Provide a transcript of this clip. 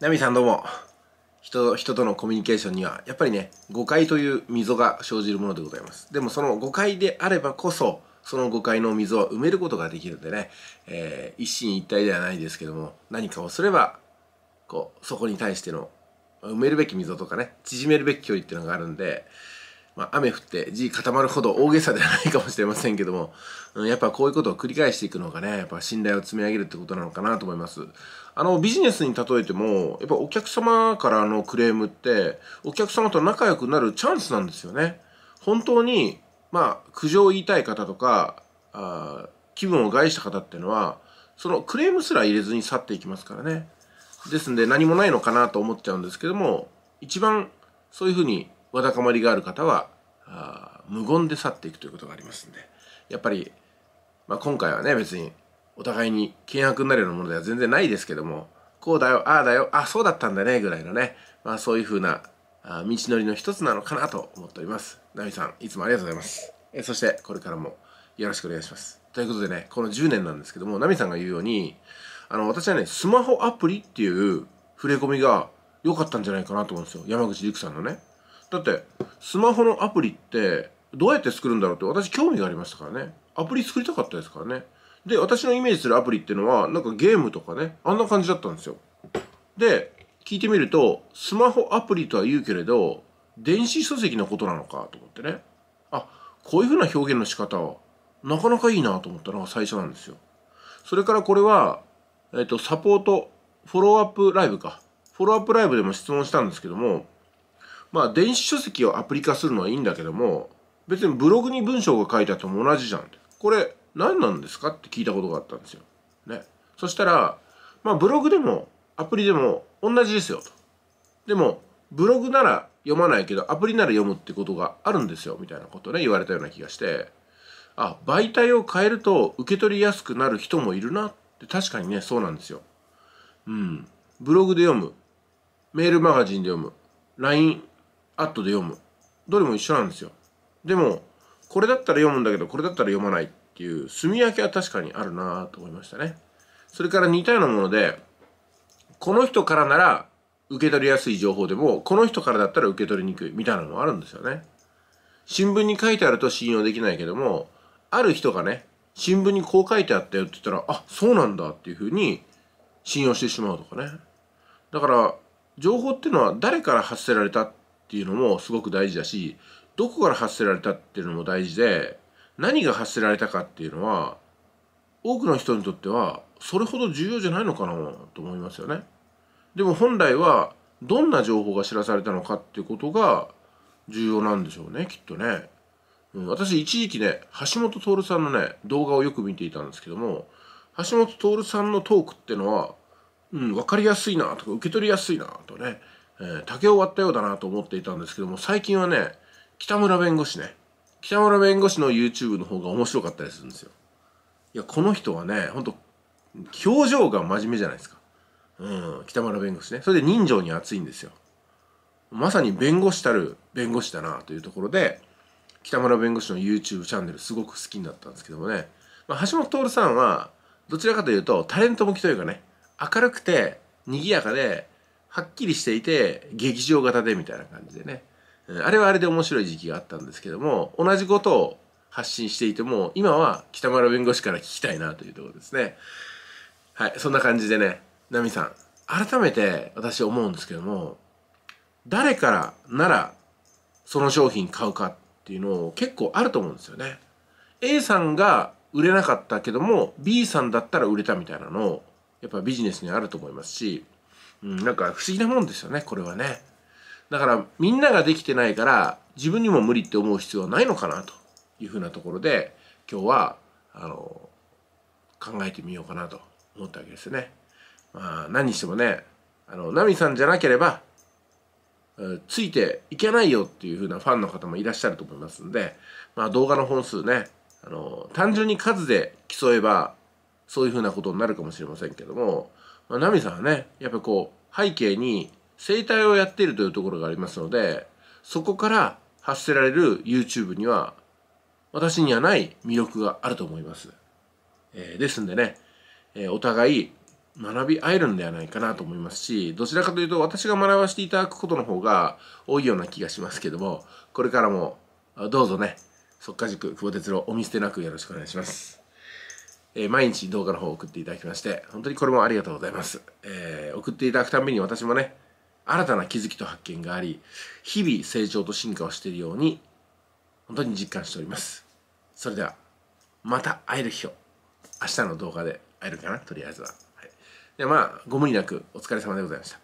ナミさんどうも人人とのコミュニケーションにはやっぱりね誤解という溝が生じるものでございますでもその誤解であればこそその誤解の溝は埋めることができるんでね、えー、一進一退ではないですけども何かをすればこうそこに対しての埋めるべき溝とかね縮めるべき距離っていうのがあるんでまあ、雨降って地固まるほど大げさではないかもしれませんけども、うん、やっぱこういうことを繰り返していくのがね、やっぱ信頼を積み上げるってことなのかなと思います。あの、ビジネスに例えても、やっぱお客様からのクレームって、お客様と仲良くなるチャンスなんですよね。本当に、まあ、苦情を言いたい方とか、あ気分を害した方っていうのは、そのクレームすら入れずに去っていきますからね。ですんで何もないのかなと思っちゃうんですけども、一番そういうふうにわだかまりがある方はあ無言で去っていくということがありますんでやっぱり、まあ、今回はね別にお互いに険悪になるようなものでは全然ないですけどもこうだよああだよあそうだったんだねぐらいのね、まあ、そういうふうな道のりの一つなのかなと思っておりますナミさんいつもありがとうございますえそしてこれからもよろしくお願いしますということでねこの10年なんですけどもナミさんが言うようにあの私はねスマホアプリっていう触れ込みが良かったんじゃないかなと思うんですよ山口陸さんのねだってスマホのアプリってどうやって作るんだろうって私興味がありましたからねアプリ作りたかったですからねで私のイメージするアプリっていうのはなんかゲームとかねあんな感じだったんですよで聞いてみるとスマホアプリとは言うけれど電子書籍のことなのかと思ってねあこういうふうな表現の仕方はなかなかいいなと思ったのが最初なんですよそれからこれは、えっと、サポートフォローアップライブかフォローアップライブでも質問したんですけどもまあ電子書籍をアプリ化するのはいいんだけども、別にブログに文章が書いてあっても同じじゃん。これ何なんですかって聞いたことがあったんですよ。ね。そしたら、まあブログでもアプリでも同じですよと。でも、ブログなら読まないけど、アプリなら読むってことがあるんですよ、みたいなことね、言われたような気がして、あ、媒体を変えると受け取りやすくなる人もいるなって、確かにね、そうなんですよ。うん。ブログで読む。メールマガジンで読む。LINE アで読むどれも一緒なんですよでもこれだったら読むんだけどこれだったら読まないっていう住み分けは確かにあるなと思いましたねそれから似たようなものでこの人からなら受け取りやすい情報でもこの人からだったら受け取りにくいみたいなのもあるんですよね新聞に書いてあると信用できないけどもある人がね新聞にこう書いてあったよって言ったらあそうなんだっていうふうに信用してしまうとかねだから情報っていうのは誰から発せられたっっていうのもすごく大事だしどこから発せられたっていうのも大事で何が発せられたかっていうのは多くの人にとってはそれほど重要じゃないのかなと思いますよね。でも本来はどんな情報が知らされたのかっていうことが重要なんでしょうねきっとね。うん、私一時期ね橋本徹さんのね動画をよく見ていたんですけども橋本徹さんのトークってのは、うん、分かりやすいなとか受け取りやすいなとねえー、竹を割ったようだなと思っていたんですけども、最近はね、北村弁護士ね、北村弁護士の YouTube の方が面白かったりするんですよ。いや、この人はね、ほんと、表情が真面目じゃないですか。うん、北村弁護士ね。それで人情に熱いんですよ。まさに弁護士たる弁護士だなというところで、北村弁護士の YouTube チャンネルすごく好きになったんですけどもね、まあ、橋本徹さんはどちらかというとタレント向きというかね明るくて賑やかではっきりしていて劇場型でみたいな感じでねあれはあれで面白い時期があったんですけども同じことを発信していても今は北村弁護士から聞きたいなというところですねはいそんな感じでねナミさん改めて私思うんですけども誰からならその商品買うかっていうのを結構あると思うんですよね A さんが売れなかったけども B さんだったら売れたみたいなのやっぱビジネスにあると思いますしうん、なんか不思議なもんですよねこれはねだからみんなができてないから自分にも無理って思う必要はないのかなというふうなところで今日はあの考えてみようかなと思ったわけですね。まあ何にしてもねあのナミさんじゃなければついていけないよっていう風なファンの方もいらっしゃると思いますんで、まあ、動画の本数ねあの単純に数で競えばそういうふうなことになるかもしれませんけども、まあ、ナミさんはねやっぱこう背景に生態をやっているというところがありますのでそこから発せられる YouTube には私にはない魅力があると思います。えー、ですんでね、えー、お互い学び合えるんではないかなと思いますし、どちらかというと私が学ばせていただくことの方が多いような気がしますけども、これからもどうぞね、っか、塾久保哲郎お見捨てなくよろしくお願いします。えー、毎日動画の方を送っていただきまして、本当にこれもありがとうございます。えー、送っていただくために私もね、新たな気づきと発見があり、日々成長と進化をしているように、本当に実感しております。それでは、また会える日を、明日の動画で会えるかな、とりあえずは。はい、ではまあ、ご無理なくお疲れ様でございました。